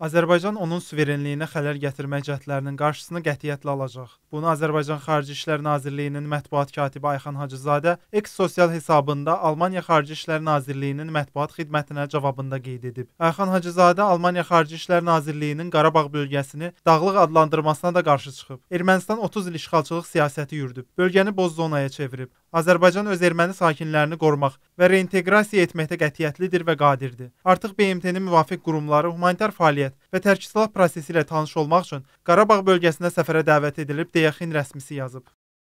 Azərbaycan onun suverenliyinə xələl gətirmək cəhdlərinin qarşısını qətiyyətlə alacaq. Bunu Azərbaycan Xarici İşlər Nazirliyinin mətbuat katibi Ayxan Hacızadə X sosial hesabında Almaniya Xarici İşlər Nazirliyinin mətbuat xidmətinə cavabında qeyd edib. Ayxan Hacızadə Almaniya Xarici İşlər Nazirliyinin Qarabağ bölgəsini dağlıq adlandırmasına da qarşı çıxıb. Ermənistan 30 il işğalçılıq siyasəti yürüdüb, bölgəni boz zonaya çevirib. Azərbaycan öz erməni sakinlərini qorumaq və reinteqrasiya etməkdə qətiyyətlidir və qadirdir. Artıq BMT-nin müvafiq qurumları humanitar fəaliyyət və tərk silah prosesi ilə tanış olmaq üçün Qarabağ bölgəsinə səfərə dəvət edilib, deyə XİN rəsmisi yazıb.